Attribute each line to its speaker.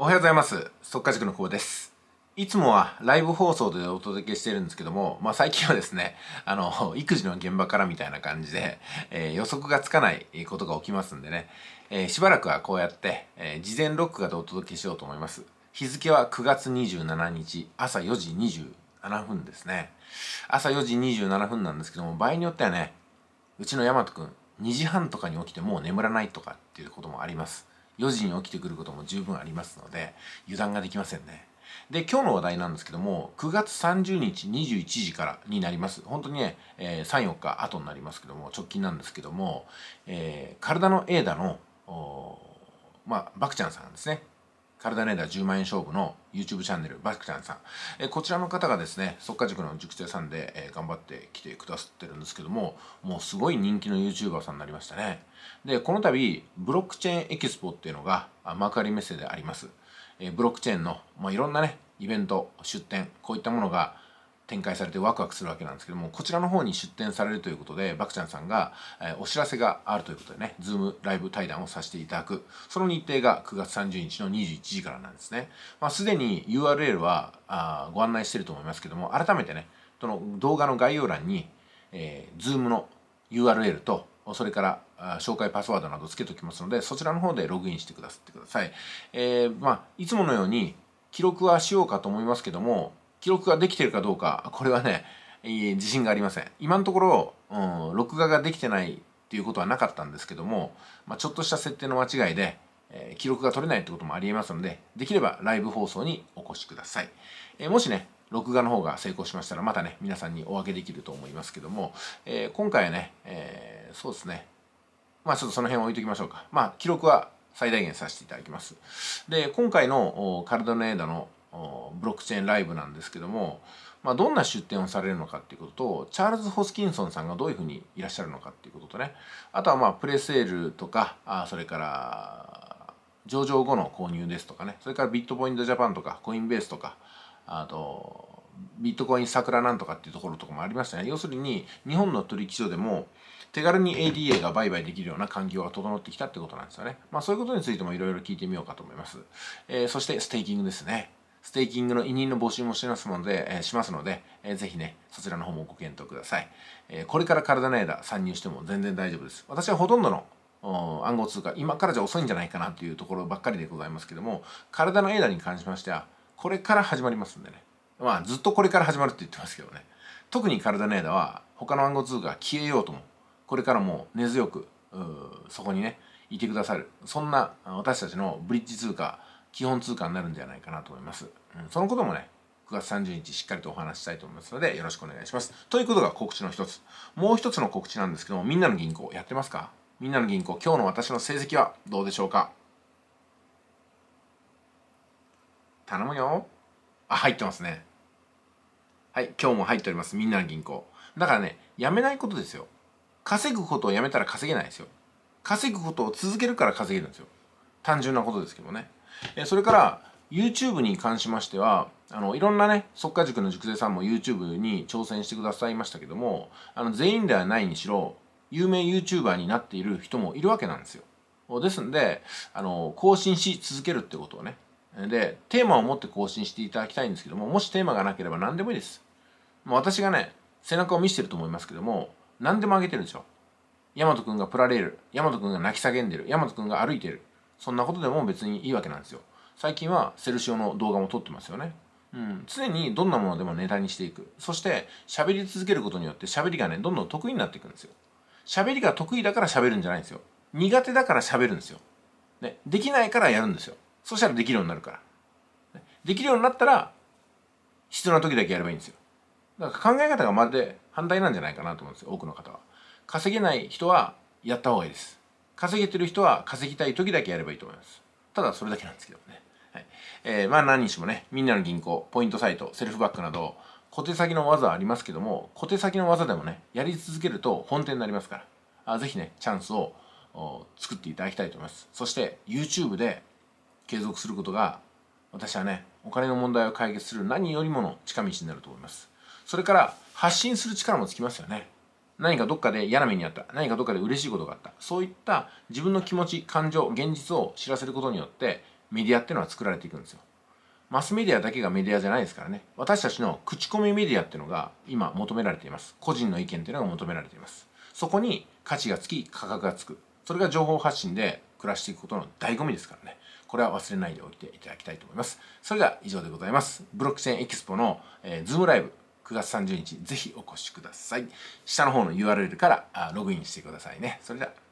Speaker 1: おはようございます。速稼塾の久保です。いつもはライブ放送でお届けしてるんですけども、まあ最近はですね、あの、育児の現場からみたいな感じで、えー、予測がつかないことが起きますんでね、えー、しばらくはこうやって、えー、事前クがでお届けしようと思います。日付は9月27日、朝4時27分ですね。朝4時27分なんですけども、場合によってはね、うちの大和くん、2時半とかに起きてもう眠らないとかっていうこともあります。4時に起きてくることも十分ありますので油断ができませんねで今日の話題なんですけども9月30日21時からになります本当にね、えー、34日後になりますけども直近なんですけども、えー、体のエーダのまあ、バクちゃんさんですね体レーダー10万円勝負の YouTube チャンネル、バックちゃんさん。えこちらの方がですね、速稼塾の塾生さんで、え頑張ってきてくださってるんですけども、もうすごい人気の YouTuber さんになりましたね。で、この度、ブロックチェーンエキスポっていうのが、幕張メッセであります。えブロックチェーンの、まあ、いろんなね、イベント、出展、こういったものが、展開されてワクワクするわけなんですけどもこちらの方に出展されるということでバクちゃんさんが、えお知らせがあるということでねズームライブ対談をさせていただくその日程が9月30日の21時からなんですね、まあ、すでに URL はあご案内してると思いますけども改めてねその動画の概要欄に、えー、z o o の URL とそれから紹介パスワードなどつけておきますのでそちらの方でログインしてくださってください、えー、まあ、いつものように記録はしようかと思いますけども記録ができてるかどうか、これはね、自信がありません。今のところ、うん、録画ができてないっていうことはなかったんですけども、まあ、ちょっとした設定の間違いで、え記録が取れないってこともありえますので、できればライブ放送にお越しください。えもしね、録画の方が成功しましたら、またね、皆さんにお分けできると思いますけども、えー、今回はね、えー、そうですね、まあちょっとその辺置いときましょうか。まあ記録は最大限させていただきます。で、今回のカルドネーダのブロックチェーンライブなんですけども、まあ、どんな出展をされるのかっていうこととチャールズ・ホスキンソンさんがどういうふうにいらっしゃるのかっていうこととねあとはまあプレセールとかあそれから上場後の購入ですとかねそれからビットポイントジャパンとかコインベースとかあとビットコイン桜なんとかっていうところとかもありましたね要するに日本の取引所でも手軽に ADA が売買できるような環境が整ってきたってことなんですよねまあそういうことについてもいろいろ聞いてみようかと思います、えー、そしてステーキングですねステーキングの委任の募集もしてますので、えー、しますので、えー、ぜひね、そちらの方もご検討ください。えー、これから体の枝参入しても全然大丈夫です。私はほとんどの暗号通貨、今からじゃ遅いんじゃないかなというところばっかりでございますけども、体の枝に関しましては、これから始まりますんでね。まあ、ずっとこれから始まるって言ってますけどね。特に体の枝は、他の暗号通貨が消えようとも、これからも根強く、そこにね、いてくださる。そんな私たちのブリッジ通貨、基本通貨になるんじゃないかなと思います。うん、そのこともね、9月30日しっかりとお話したいと思いますのでよろしくお願いします。ということが告知の一つ。もう一つの告知なんですけども、みんなの銀行やってますかみんなの銀行、今日の私の成績はどうでしょうか頼むよ。あ、入ってますね。はい、今日も入っております。みんなの銀行。だからね、やめないことですよ。稼ぐことをやめたら稼げないですよ。稼ぐことを続けるから稼げるんですよ。単純なことですけどね。えそれから YouTube に関しましてはあのいろんなね即稼塾の塾生さんも YouTube に挑戦してくださいましたけどもあの全員ではないにしろ有名 YouTuber になっている人もいるわけなんですよ。ですんであの更新し続けるってことをねでテーマを持って更新していただきたいんですけどももしテーマがなければ何でもいいです。もう私がね背中を見せてると思いますけども何でもあげてるんですよ。ヤマト君がプラレール、ヤマト君が泣き叫んでる、ヤマト君が歩いてる、そんなことでも別にいいわけなんですよ最近はセルシオの動画も撮ってますよねうん、常にどんなものでもネタにしていくそして喋り続けることによって喋りがねどんどん得意になっていくんですよ喋りが得意だから喋るんじゃないんですよ苦手だから喋るんですよ、ね、できないからやるんですよそしたらできるようになるから、ね、できるようになったら必要な時だけやればいいんですよだから考え方がまるで反対なんじゃないかなと思うんですよ多くの方は稼げない人はやった方がいいです稼げてる人は稼ぎたい時だけやればいいと思います。ただそれだけなんですけどね。はい、えー、まあ何にしもね、みんなの銀行、ポイントサイト、セルフバックなど、小手先の技ありますけども、小手先の技でもね、やり続けると本店になりますから、あぜひね、チャンスを作っていただきたいと思います。そして、YouTube で継続することが、私はね、お金の問題を解決する何よりもの近道になると思います。それから、発信する力もつきますよね。何かどっかで嫌な目にあった何かどっかで嬉しいことがあったそういった自分の気持ち感情現実を知らせることによってメディアっていうのは作られていくんですよマスメディアだけがメディアじゃないですからね私たちの口コミメディアっていうのが今求められています個人の意見っていうのが求められていますそこに価値がつき価格がつくそれが情報発信で暮らしていくことの醍醐味ですからねこれは忘れないでおいていただきたいと思いますそれでは以上でございますブロックチェーンエキスポの、えー、ズームライブ9月30日、ぜひお越しください。下の方の URL からログインしてくださいね。それでは。